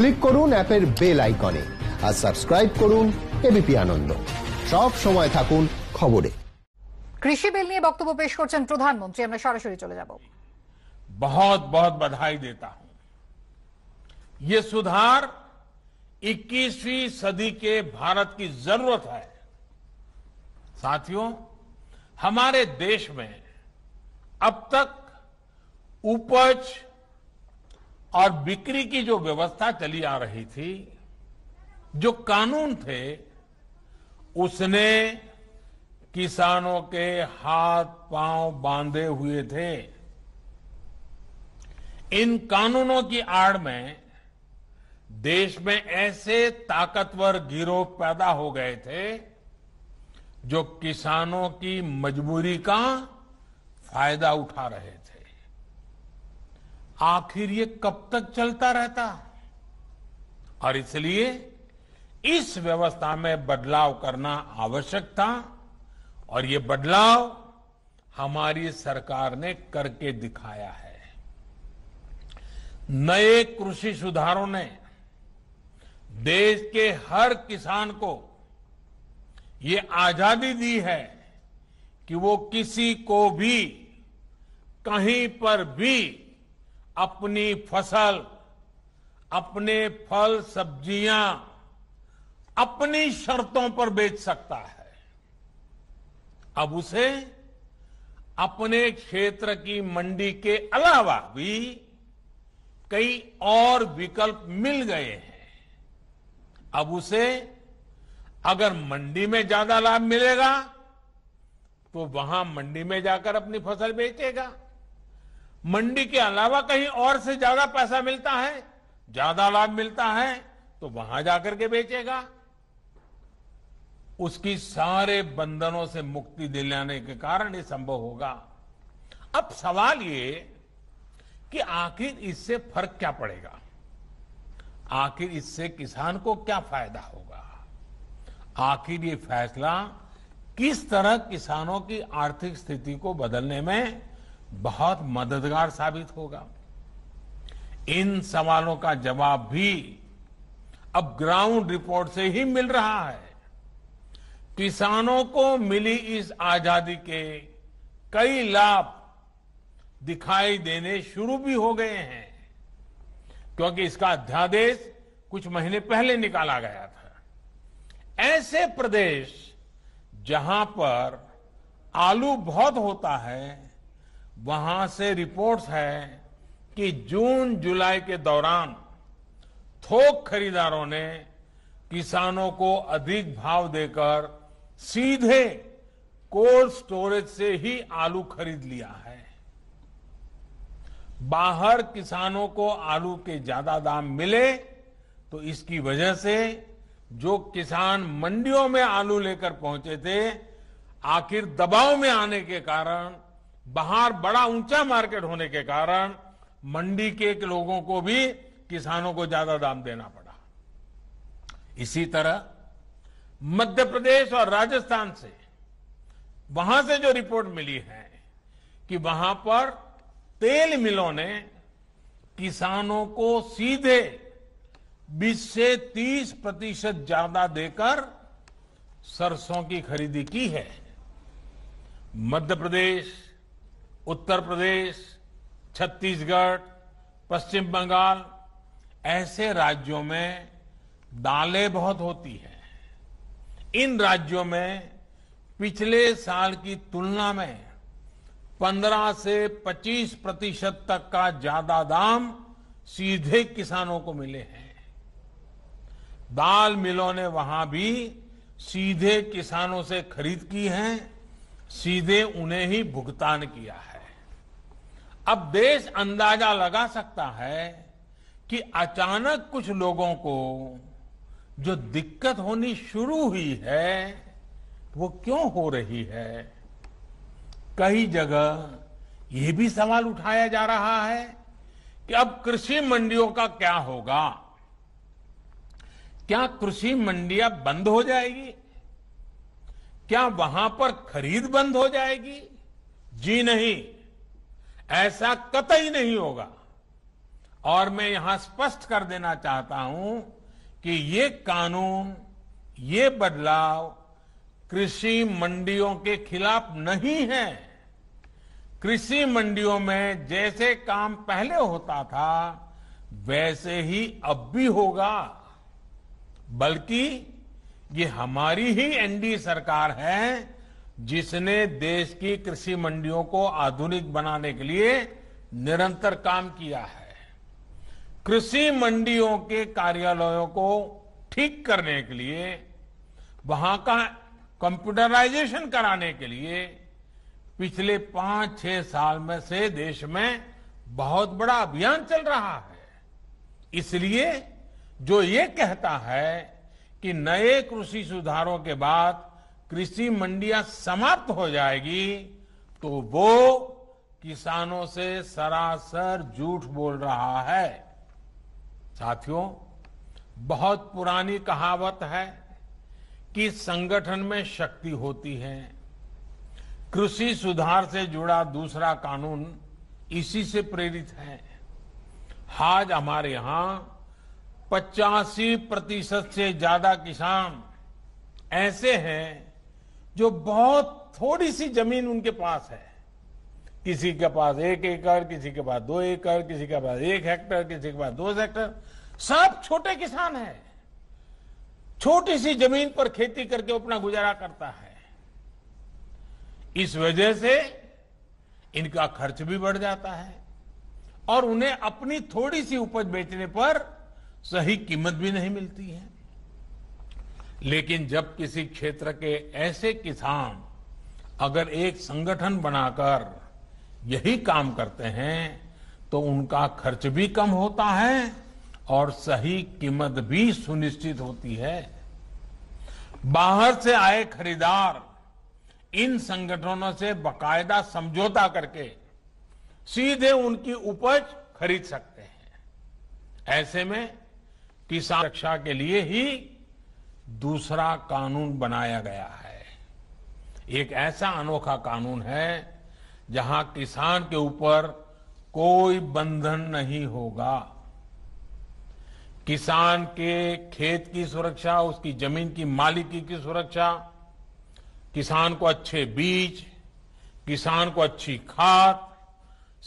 click করুন অ্যাপের bell আইকনে আর সাবস্ক্রাইব করুন এবিপি আনন্দ সব সময় থাকুন খবরে কৃষি বিল নিয়ে বক্তব্য পেশ করছেন প্রধানমন্ত্রী আমরা সরাসরি চলে যাব बहुत बहुत बधाई देता हूं ये सुधार 21वीं सदी के भारत की जरूरत है साथियों हमारे देश में अब तक उपज और बिक्री की जो व्यवस्था चली आ रही थी जो कानून थे उसने किसानों के हाथ पांव बांधे हुए थे इन कानूनों की आड़ में देश में ऐसे ताकतवर गिरोह पैदा हो गए थे जो किसानों की मजबूरी का फायदा उठा रहे थे आखिर ये कब तक चलता रहता है और इसलिए इस व्यवस्था में बदलाव करना आवश्यक था और ये बदलाव हमारी सरकार ने करके दिखाया है नए कृषि सुधारों ने देश के हर किसान को ये आजादी दी है कि वो किसी को भी कहीं पर भी अपनी फसल अपने फल सब्जियां अपनी शर्तों पर बेच सकता है अब उसे अपने क्षेत्र की मंडी के अलावा भी कई और विकल्प मिल गए हैं अब उसे अगर मंडी में ज्यादा लाभ मिलेगा तो वहां मंडी में जाकर अपनी फसल बेचेगा मंडी के अलावा कहीं और से ज्यादा पैसा मिलता है ज्यादा लाभ मिलता है तो वहां जाकर के बेचेगा उसकी सारे बंधनों से मुक्ति दिलाने के कारण ये संभव होगा अब सवाल ये कि आखिर इससे फर्क क्या पड़ेगा आखिर इससे किसान को क्या फायदा होगा आखिर ये फैसला किस तरह किसानों की आर्थिक स्थिति को बदलने में बहुत मददगार साबित होगा इन सवालों का जवाब भी अब ग्राउंड रिपोर्ट से ही मिल रहा है किसानों को मिली इस आजादी के कई लाभ दिखाई देने शुरू भी हो गए हैं क्योंकि इसका अध्यादेश कुछ महीने पहले निकाला गया था ऐसे प्रदेश जहां पर आलू बहुत होता है वहां से रिपोर्ट्स है कि जून जुलाई के दौरान थोक खरीदारों ने किसानों को अधिक भाव देकर सीधे कोल्ड स्टोरेज से ही आलू खरीद लिया है बाहर किसानों को आलू के ज्यादा दाम मिले तो इसकी वजह से जो किसान मंडियों में आलू लेकर पहुंचे थे आखिर दबाव में आने के कारण बाहर बड़ा ऊंचा मार्केट होने के कारण मंडी के लोगों को भी किसानों को ज्यादा दाम देना पड़ा इसी तरह मध्य प्रदेश और राजस्थान से वहां से जो रिपोर्ट मिली है कि वहां पर तेल मिलों ने किसानों को सीधे 20 से 30 प्रतिशत ज्यादा देकर सरसों की खरीदी की है मध्य प्रदेश उत्तर प्रदेश छत्तीसगढ़ पश्चिम बंगाल ऐसे राज्यों में दालें बहुत होती हैं इन राज्यों में पिछले साल की तुलना में 15 से 25 प्रतिशत तक का ज्यादा दाम सीधे किसानों को मिले हैं दाल मिलों ने वहां भी सीधे किसानों से खरीद की है सीधे उन्हें ही भुगतान किया है अब देश अंदाजा लगा सकता है कि अचानक कुछ लोगों को जो दिक्कत होनी शुरू हुई है वो क्यों हो रही है कई जगह ये भी सवाल उठाया जा रहा है कि अब कृषि मंडियों का क्या होगा क्या कृषि मंडियां बंद हो जाएगी क्या वहां पर खरीद बंद हो जाएगी जी नहीं ऐसा कतई नहीं होगा और मैं यहां स्पष्ट कर देना चाहता हूं कि ये कानून ये बदलाव कृषि मंडियों के खिलाफ नहीं है कृषि मंडियों में जैसे काम पहले होता था वैसे ही अब भी होगा बल्कि ये हमारी ही एनडी सरकार है जिसने देश की कृषि मंडियों को आधुनिक बनाने के लिए निरंतर काम किया है कृषि मंडियों के कार्यालयों को ठीक करने के लिए वहां का कंप्यूटराइजेशन कराने के लिए पिछले पांच छह साल में से देश में बहुत बड़ा अभियान चल रहा है इसलिए जो ये कहता है कि नए कृषि सुधारों के बाद कृषि मंडियां समाप्त हो जाएगी तो वो किसानों से सरासर झूठ बोल रहा है साथियों बहुत पुरानी कहावत है कि संगठन में शक्ति होती है कृषि सुधार से जुड़ा दूसरा कानून इसी से प्रेरित है आज हमारे यहां पचासी प्रतिशत से ज्यादा किसान ऐसे हैं जो बहुत थोड़ी सी जमीन उनके पास है किसी के पास एक एकड़ किसी के पास दो एकड़ किसी के पास एक हेक्टर किसी के पास दो हेक्टर सब छोटे किसान हैं छोटी सी जमीन पर खेती करके अपना गुजारा करता है इस वजह से इनका खर्च भी बढ़ जाता है और उन्हें अपनी थोड़ी सी उपज बेचने पर सही कीमत भी नहीं मिलती है लेकिन जब किसी क्षेत्र के ऐसे किसान अगर एक संगठन बनाकर यही काम करते हैं तो उनका खर्च भी कम होता है और सही कीमत भी सुनिश्चित होती है बाहर से आए खरीदार इन संगठनों से बकायदा समझौता करके सीधे उनकी उपज खरीद सकते हैं ऐसे में किसान रक्षा के लिए ही दूसरा कानून बनाया गया है एक ऐसा अनोखा कानून है जहां किसान के ऊपर कोई बंधन नहीं होगा किसान के खेत की सुरक्षा उसकी जमीन की मालिकी की सुरक्षा किसान को अच्छे बीज किसान को अच्छी खाद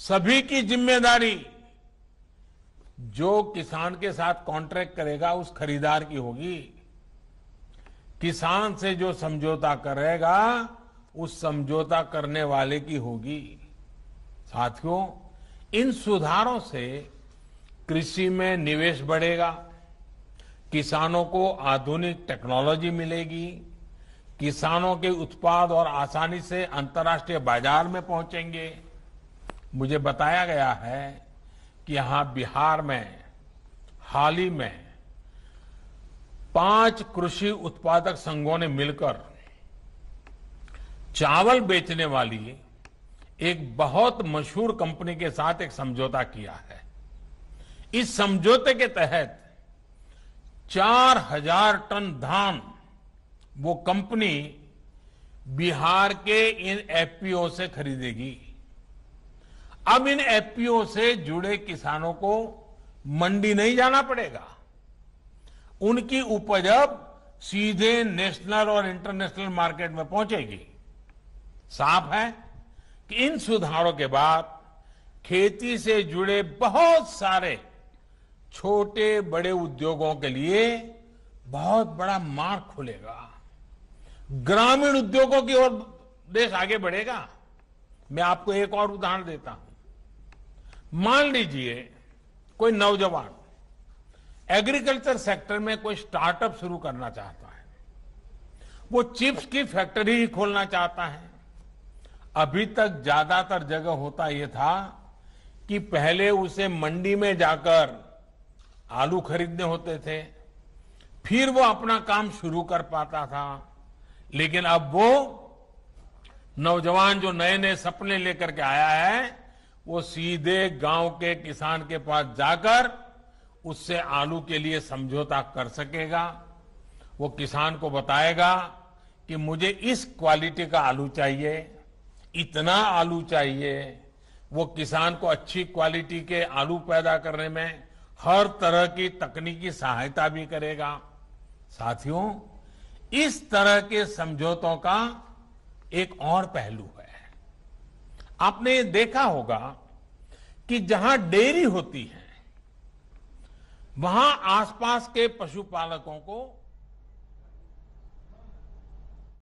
सभी की जिम्मेदारी जो किसान के साथ कॉन्ट्रैक्ट करेगा उस खरीदार की होगी किसान से जो समझौता करेगा उस समझौता करने वाले की होगी साथियों इन सुधारों से कृषि में निवेश बढ़ेगा किसानों को आधुनिक टेक्नोलॉजी मिलेगी किसानों के उत्पाद और आसानी से अंतर्राष्ट्रीय बाजार में पहुंचेंगे मुझे बताया गया है कि यहां बिहार में हाल ही में पांच कृषि उत्पादक संघों ने मिलकर चावल बेचने वाली एक बहुत मशहूर कंपनी के साथ एक समझौता किया है इस समझौते के तहत चार हजार टन धान वो कंपनी बिहार के इन एफपीओ से खरीदेगी अब इन एफपीओ से जुड़े किसानों को मंडी नहीं जाना पड़ेगा उनकी उपज अब सीधे नेशनल और इंटरनेशनल मार्केट में पहुंचेगी साफ है कि इन सुधारों के बाद खेती से जुड़े बहुत सारे छोटे बड़े उद्योगों के लिए बहुत बड़ा मार्ग खुलेगा ग्रामीण उद्योगों की ओर देश आगे बढ़ेगा मैं आपको एक और उदाहरण देता हूं मान लीजिए कोई नौजवान एग्रीकल्चर सेक्टर में कोई स्टार्टअप शुरू करना चाहता है वो चिप्स की फैक्ट्री ही खोलना चाहता है अभी तक ज्यादातर जगह होता यह था कि पहले उसे मंडी में जाकर आलू खरीदने होते थे फिर वो अपना काम शुरू कर पाता था लेकिन अब वो नौजवान जो नए नए सपने लेकर के आया है वो सीधे गांव के किसान के पास जाकर उससे आलू के लिए समझौता कर सकेगा वो किसान को बताएगा कि मुझे इस क्वालिटी का आलू चाहिए इतना आलू चाहिए वो किसान को अच्छी क्वालिटी के आलू पैदा करने में हर तरह की तकनीकी सहायता भी करेगा साथियों इस तरह के समझौतों का एक और पहलू है आपने देखा होगा कि जहां डेयरी होती है वहां आसपास के पशुपालकों को